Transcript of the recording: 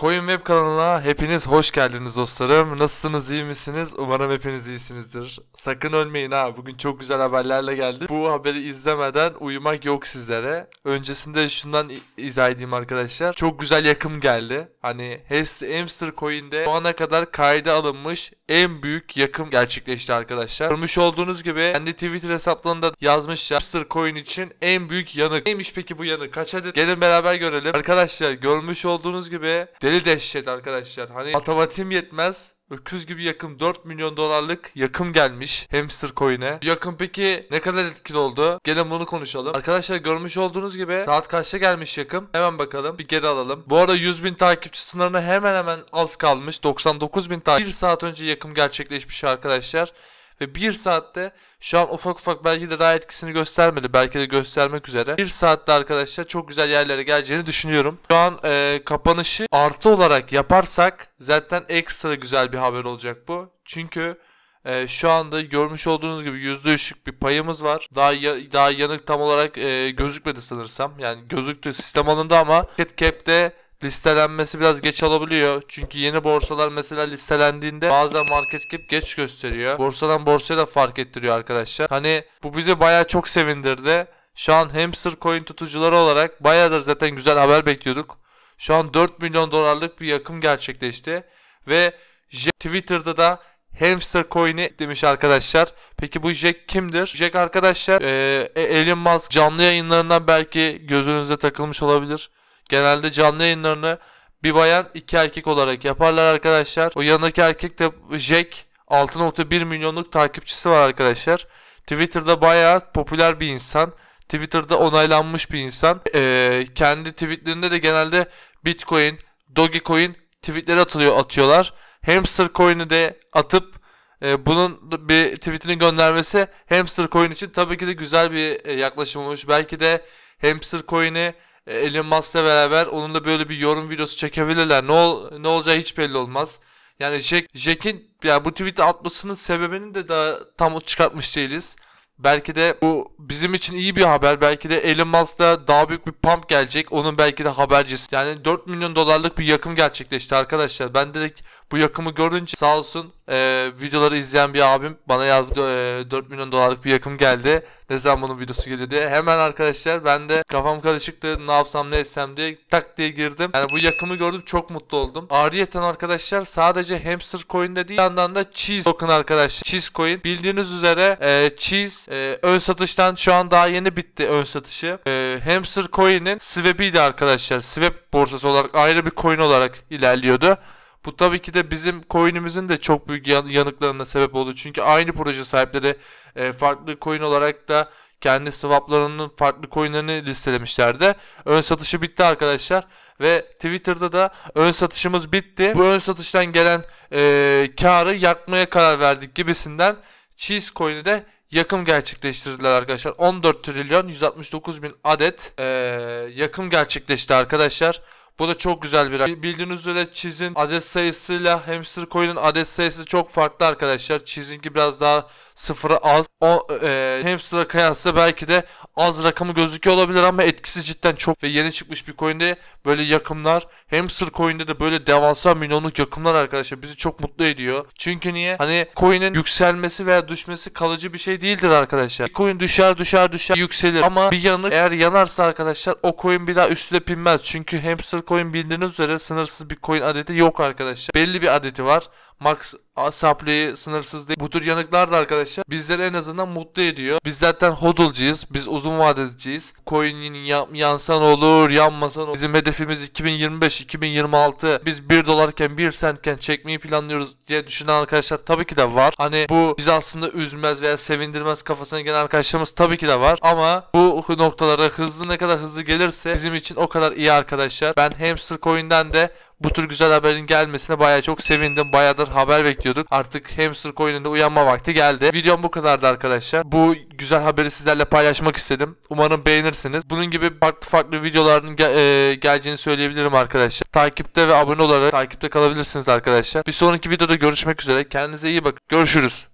Koyun Web kanalına hepiniz hoş geldiniz dostlarım. Nasılsınız, iyi misiniz? Umarım hepiniz iyisinizdir. Sakın ölmeyin ha. Bugün çok güzel haberlerle geldi. Bu haberi izlemeden uyumak yok sizlere. Öncesinde şundan izah edeyim arkadaşlar. Çok güzel yakım geldi. Hani Hamster Coin'de o ana kadar kayda alınmış en büyük yakım gerçekleşti arkadaşlar. Görmüş olduğunuz gibi kendi Twitter hesaplarında yazmış Hamster Coin için en büyük yanık. Neymiş peki bu yanık? Kaç adet? Gelin beraber görelim. Arkadaşlar görmüş olduğunuz gibi Deli dehşet arkadaşlar. Hani matematiğim yetmez. Öküz gibi yakım 4 milyon dolarlık yakım gelmiş hamster coin'e. Yakın peki ne kadar etkili oldu? Gelin bunu konuşalım. Arkadaşlar görmüş olduğunuz gibi saat kaçta gelmiş yakım? Hemen bakalım bir geri alalım. Bu arada 100 bin takipçi sınırına hemen hemen az kalmış. 99 bin takipçi. 1 saat önce yakım gerçekleşmiş arkadaşlar. Ve bir saatte şu an ufak ufak belki de daha etkisini göstermedi. Belki de göstermek üzere. Bir saatte arkadaşlar çok güzel yerlere geleceğini düşünüyorum. Şu an e, kapanışı artı olarak yaparsak zaten ekstra güzel bir haber olacak bu. Çünkü e, şu anda görmüş olduğunuz gibi yüzde ışık bir payımız var. Daha ya, daha yanık tam olarak e, gözükmedi sanırsam. Yani gözüktü sistem alındı ama market cap'te listelenmesi biraz geç alabiliyor. Çünkü yeni borsalar mesela listelendiğinde bazen market cap geç gösteriyor. Borsadan borsaya da fark ettiriyor arkadaşlar. Hani bu bizi baya çok sevindirdi. Şu an hamster coin tutucuları olarak bayağıdır zaten güzel haber bekliyorduk. Şu an 4 milyon dolarlık bir yakım gerçekleşti. Ve Twitter'da da Hamster Coin'i demiş arkadaşlar. Peki bu Jack kimdir? Jack arkadaşlar e, Elon Musk canlı yayınlarından belki gözünüze takılmış olabilir. Genelde canlı yayınlarını bir bayan iki erkek olarak yaparlar arkadaşlar. O yanındaki erkek de Jack 6.1 milyonluk takipçisi var arkadaşlar. Twitter'da bayağı popüler bir insan. Twitter'da onaylanmış bir insan. Ee, kendi tweetlerinde de genelde Bitcoin, Dogecoin tweetleri atılıyor, atıyorlar. Hamster coin'i de atıp e, bunun bir tweetini göndermesi hamster coin için tabii ki de güzel bir e, yaklaşım olmuş. Belki de hamster coin'i e, Elon Musk'la beraber onun da böyle bir yorum videosu çekebilirler. Ne ol, ne olacağı hiç belli olmaz. Yani Jack Jack'in yani bu tweet'i atmasının sebebini de daha tam çıkartmış değiliz. Belki de bu bizim için iyi bir haber. Belki de Elon Musk'la daha büyük bir pump gelecek. Onun belki de habercisi. Yani 4 milyon dolarlık bir yakım gerçekleşti arkadaşlar. Ben direkt bu yakımı görünce sağ olsun e, videoları izleyen bir abim bana yazdı e, ee, 4 milyon dolarlık bir yakım geldi. Ne zaman bunun videosu geliyor diye. Hemen arkadaşlar ben de kafam karışıktı ne yapsam ne etsem diye tak diye girdim. Yani bu yakımı gördüm çok mutlu oldum. Ariyeten arkadaşlar sadece hamster coin'de değil yandan da cheese token arkadaşlar. Cheese coin bildiğiniz üzere e, cheese e, ön satıştan şu an daha yeni bitti ön satışı. E, hamster coin'in swap'iydi arkadaşlar. Swap borsası olarak ayrı bir coin olarak ilerliyordu. Bu tabii ki de bizim coin'imizin de çok büyük yanıklarına sebep oldu. Çünkü aynı proje sahipleri e, farklı coin olarak da kendi swaplarının farklı coinlerini listelemişlerdi. Ön satışı bitti arkadaşlar ve Twitter'da da ön satışımız bitti. Bu ön satıştan gelen e, karı yakmaya karar verdik gibisinden Cheese coin'i de yakım gerçekleştirdiler arkadaşlar. 14 trilyon 169 bin adet e, yakım gerçekleşti arkadaşlar. Bu da çok güzel bir Bildiğiniz üzere çizin adet sayısıyla hamster coin'in adet sayısı çok farklı arkadaşlar. Çizinki biraz daha sıfırı az. O e, hamster'a kıyasla belki de az rakamı gözüküyor olabilir ama etkisi cidden çok ve yeni çıkmış bir coin'de böyle yakımlar hamster coin'de de böyle devasa milyonluk yakımlar arkadaşlar bizi çok mutlu ediyor. Çünkü niye? Hani coin'in yükselmesi veya düşmesi kalıcı bir şey değildir arkadaşlar. Bir coin düşer düşer düşer yükselir ama bir yanı eğer yanarsa arkadaşlar o coin bir daha üstüne binmez. Çünkü hamster coin bildiğiniz üzere sınırsız bir coin adeti yok arkadaşlar. Belli bir adeti var max supply'i sınırsız değil. Bu tür yanıklar da arkadaşlar bizleri en azından mutlu ediyor. Biz zaten hodlcıyız. Biz uzun vadeciyiz. Coin'in yansan olur, yanmasan olur. Bizim hedefimiz 2025-2026. Biz 1 dolarken 1 sentken çekmeyi planlıyoruz diye düşünen arkadaşlar tabii ki de var. Hani bu bizi aslında üzmez veya sevindirmez kafasına gelen arkadaşlarımız tabii ki de var. Ama bu noktalara hızlı ne kadar hızlı gelirse bizim için o kadar iyi arkadaşlar. Ben hamster coin'den de bu tür güzel haberin gelmesine baya çok sevindim. Bayağıdır haber bekliyorduk. Artık hamster coin'inde uyanma vakti geldi. Videom bu kadardı arkadaşlar. Bu güzel haberi sizlerle paylaşmak istedim. Umarım beğenirsiniz. Bunun gibi farklı farklı videoların ge e geleceğini söyleyebilirim arkadaşlar. Takipte ve abone olarak takipte kalabilirsiniz arkadaşlar. Bir sonraki videoda görüşmek üzere. Kendinize iyi bakın. Görüşürüz.